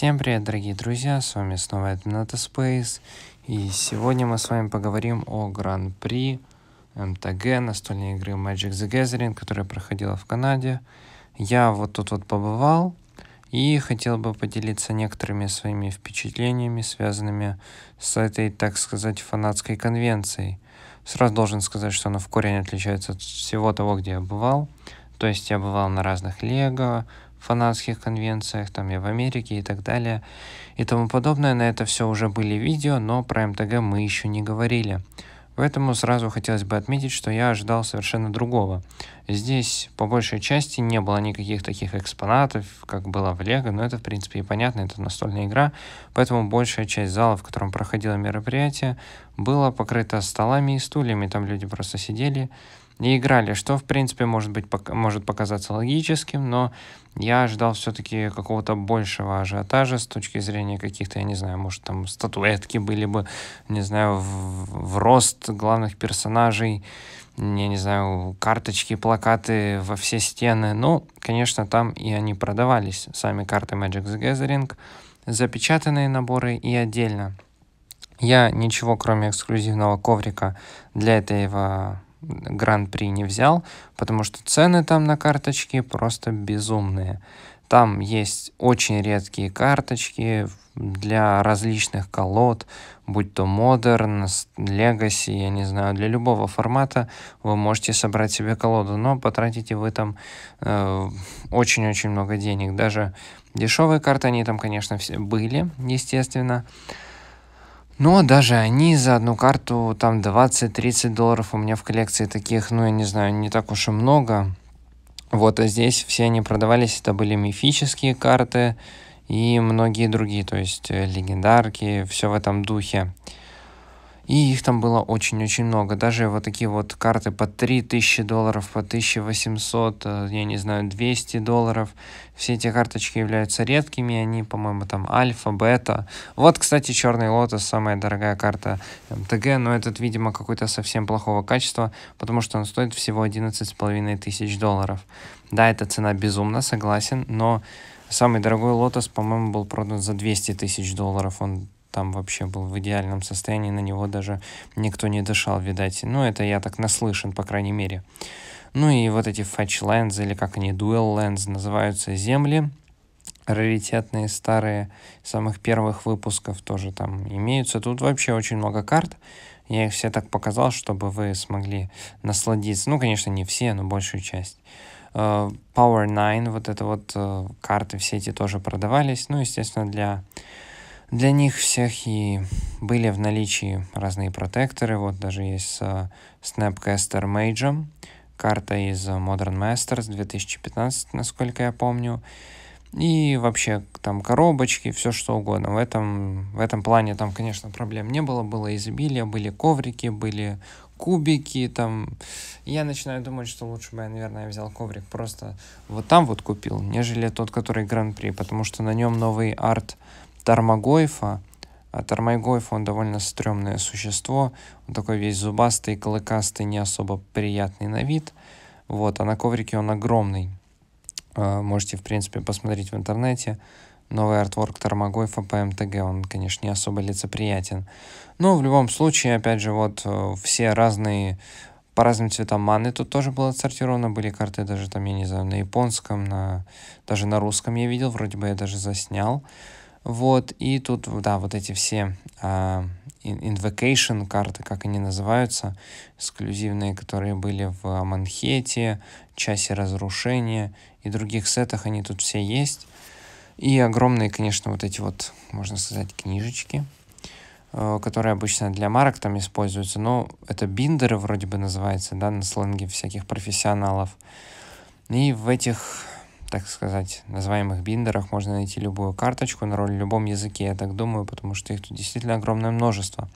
Всем привет, дорогие друзья, с вами снова Эдмината Space, и сегодня мы с вами поговорим о Гран-при МТГ настольной игры Magic the Gathering, которая проходила в Канаде. Я вот тут вот побывал, и хотел бы поделиться некоторыми своими впечатлениями, связанными с этой, так сказать, фанатской конвенцией. Сразу должен сказать, что она в корень отличается от всего того, где я бывал. То есть я бывал на разных лего, фанатских конвенциях, там я в Америке и так далее и тому подобное. На это все уже были видео, но про МТГ мы еще не говорили. Поэтому сразу хотелось бы отметить, что я ожидал совершенно другого. Здесь по большей части не было никаких таких экспонатов, как было в Лего, но это в принципе и понятно, это настольная игра, поэтому большая часть зала, в котором проходило мероприятие, была покрыта столами и стульями, там люди просто сидели, не играли, что, в принципе, может, быть, пок может показаться логическим, но я ожидал все-таки какого-то большего ажиотажа с точки зрения каких-то, я не знаю, может, там статуэтки были бы, не знаю, в, в рост главных персонажей, я не знаю, карточки, плакаты во все стены. Ну, конечно, там и они продавались, сами карты Magic the Gathering, запечатанные наборы и отдельно. Я ничего, кроме эксклюзивного коврика для этого гран-при не взял, потому что цены там на карточки просто безумные. Там есть очень редкие карточки для различных колод, будь то Modern, Legacy, я не знаю, для любого формата вы можете собрать себе колоду, но потратите вы там э, очень-очень э, много денег. Даже дешевые карты, они там, конечно, все были, естественно, но ну, а даже они за одну карту, там 20-30 долларов у меня в коллекции таких, ну я не знаю, не так уж и много. Вот, а здесь все они продавались, это были мифические карты и многие другие, то есть э, легендарки, все в этом духе. И их там было очень-очень много. Даже вот такие вот карты по 3000 долларов, по 1800, э, я не знаю, 200 долларов. Все эти карточки являются редкими, они, по-моему, там альфа, бета. Вот, кстати, черный лотос, самая дорогая карта МТГ, эм, но этот, видимо, какой-то совсем плохого качества, потому что он стоит всего с половиной тысяч долларов. Да, эта цена безумна, согласен, но самый дорогой лотос, по-моему, был продан за 200 тысяч долларов. Он там вообще был в идеальном состоянии, на него даже никто не дышал, видать. Ну, это я так наслышан, по крайней мере. Ну и вот эти Fetch Lands, или как они, Dual Lands называются, земли, раритетные старые, самых первых выпусков тоже там имеются. Тут вообще очень много карт, я их все так показал, чтобы вы смогли насладиться. Ну, конечно, не все, но большую часть. Э, Power 9, вот это вот э, карты все эти тоже продавались. Ну, естественно, для для них всех и были в наличии разные протекторы. Вот даже есть с Snapcaster Mage, карта из Modern Masters 2015, насколько я помню. И вообще там коробочки, все что угодно. В этом, в этом плане там, конечно, проблем не было. Было изобилие, были коврики, были кубики там. Я начинаю думать, что лучше бы я, наверное, взял коврик просто вот там вот купил, нежели тот, который Гран-при, потому что на нем новый арт Тармагойфа. А, а Тармагойф, он довольно стрёмное существо. Он такой весь зубастый, клыкастый, не особо приятный на вид. Вот, а на коврике он огромный. А, можете, в принципе, посмотреть в интернете. Новый артворк Тармагойфа по МТГ, он, конечно, не особо лицеприятен. Но ну, в любом случае, опять же, вот э, все разные по разным цветам маны тут тоже было отсортировано, были карты даже там, я не знаю, на японском, на... даже на русском я видел, вроде бы я даже заснял. Вот, и тут, да, вот эти все э, invocation карты, как они называются, эксклюзивные, которые были в Манхете, Часе Разрушения и других сетах, они тут все есть. И огромные, конечно, вот эти вот, можно сказать, книжечки, э, которые обычно для марок там используются, но это биндеры вроде бы называется, да, на сленге всяких профессионалов. И в этих так сказать, называемых биндерах можно найти любую карточку на роль в любом языке, я так думаю, потому что их тут действительно огромное множество.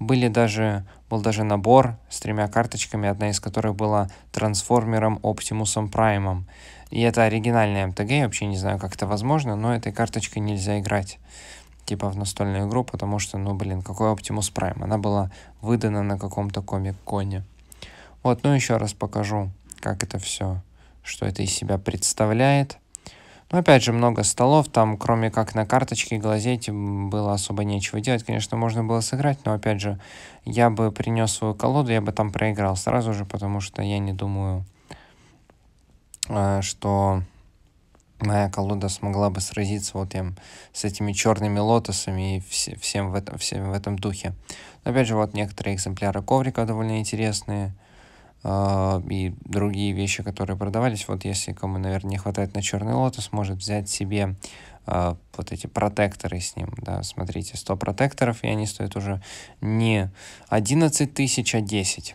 Были даже, был даже набор с тремя карточками, одна из которых была трансформером Оптимусом Праймом. И это оригинальная МТГ, я вообще не знаю, как это возможно, но этой карточкой нельзя играть типа в настольную игру, потому что, ну, блин, какой оптимус прайм Она была выдана на каком-то комик-коне. Вот, ну, еще раз покажу, как это все что это из себя представляет. Но ну, опять же, много столов, там кроме как на карточке глазеть было особо нечего делать. Конечно, можно было сыграть, но опять же, я бы принес свою колоду, я бы там проиграл сразу же, потому что я не думаю, а, что моя колода смогла бы сразиться вот им с этими черными лотосами и вс всем, в этом, всем в этом духе. Но опять же, вот некоторые экземпляры коврика довольно интересные. А, и другие вещи, которые продавались. Вот если кому, наверное, не хватает на черный лотос, может взять себе а, вот эти протекторы с ним, да, смотрите, 100 протекторов, и они стоят уже не 11 тысяч, а 10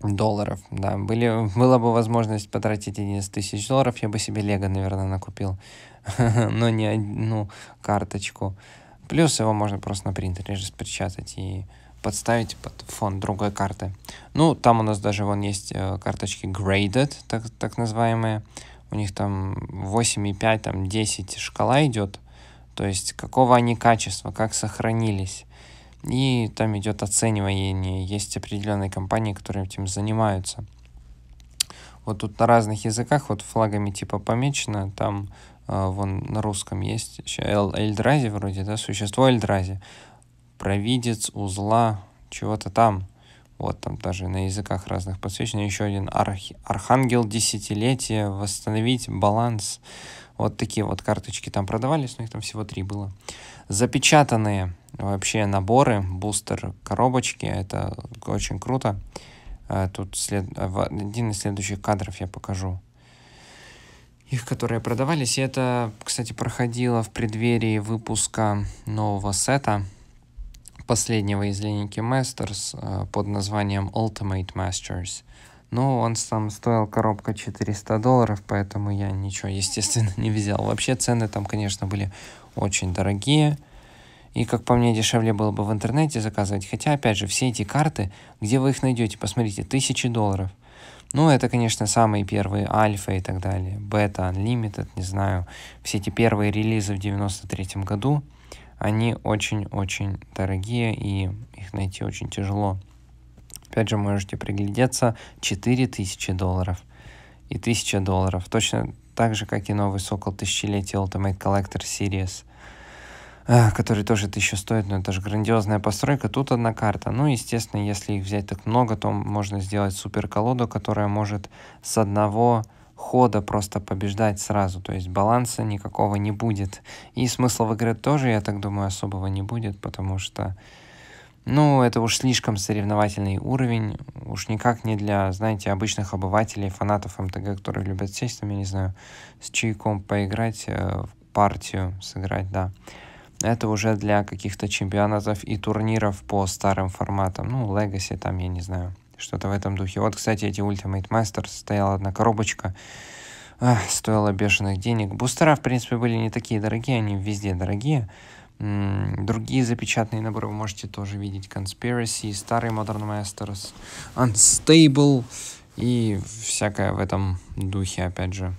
долларов, да, были, была бы возможность потратить 11 тысяч долларов, я бы себе лего, наверное, накупил, но не одну карточку, плюс его можно просто на принтере распечатать и подставить под фон другой карты. Ну, там у нас даже вон есть э, карточки graded, так, так называемые. У них там 8,5, там 10 шкала идет. То есть, какого они качества, как сохранились. И там идет оценивание. Есть определенные компании, которые этим занимаются. Вот тут на разных языках, вот флагами типа помечено, там э, вон на русском есть еще Эльдрази вроде, да, существо Эльдрази провидец узла чего-то там. Вот там даже на языках разных подсвечено. Еще один архи, архангел десятилетия, восстановить баланс. Вот такие вот карточки там продавались, но их там всего три было. Запечатанные вообще наборы, бустер, коробочки, это очень круто. А тут след... один из следующих кадров я покажу их, которые продавались. И это, кстати, проходило в преддверии выпуска нового сета последнего из линейки Masters э, под названием Ultimate Masters. Но ну, он сам стоил коробка 400 долларов, поэтому я ничего, естественно, не взял. Вообще цены там, конечно, были очень дорогие. И, как по мне, дешевле было бы в интернете заказывать. Хотя, опять же, все эти карты, где вы их найдете, посмотрите, тысячи долларов. Ну, это, конечно, самые первые альфа и так далее. Бета, Unlimited, не знаю. Все эти первые релизы в 93 году они очень-очень дорогие и их найти очень тяжело. Опять же, можете приглядеться, 4000 долларов и 1000 долларов. Точно так же, как и новый Сокол Тысячелетия Ultimate Collector Series, а, который тоже 1000 стоит, но это же грандиозная постройка. Тут одна карта. Ну, естественно, если их взять так много, то можно сделать супер колоду, которая может с одного хода просто побеждать сразу, то есть баланса никакого не будет. И смысла в игре тоже, я так думаю, особого не будет, потому что, ну, это уж слишком соревновательный уровень, уж никак не для, знаете, обычных обывателей, фанатов МТГ, которые любят сесть там, я не знаю, с чайком поиграть, э, в партию сыграть, да. Это уже для каких-то чемпионатов и турниров по старым форматам, ну, Legacy там, я не знаю. Что-то в этом духе. Вот, кстати, эти Ultimate Masters стояла одна коробочка. Ах, стоила бешеных денег. Бустера, в принципе, были не такие дорогие, они везде дорогие. Другие запечатанные наборы вы можете тоже видеть. Conspiracy, старый Modern Masters, Unstable и всякое в этом духе, опять же.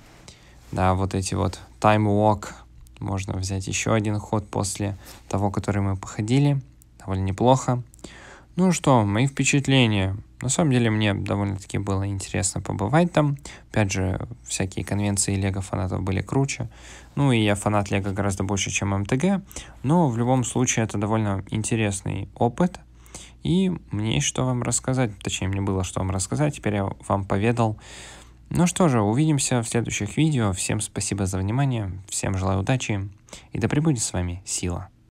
Да, вот эти вот Time Walk. Можно взять еще один ход после того, который мы походили. Довольно неплохо. Ну что, мои впечатления. На самом деле мне довольно-таки было интересно побывать там. Опять же, всякие конвенции Лего фанатов были круче. Ну и я фанат Лего гораздо больше, чем МТГ. Но в любом случае это довольно интересный опыт. И мне есть что вам рассказать. Точнее, мне было что вам рассказать. Теперь я вам поведал. Ну что же, увидимся в следующих видео. Всем спасибо за внимание. Всем желаю удачи. И да пребудет с вами сила.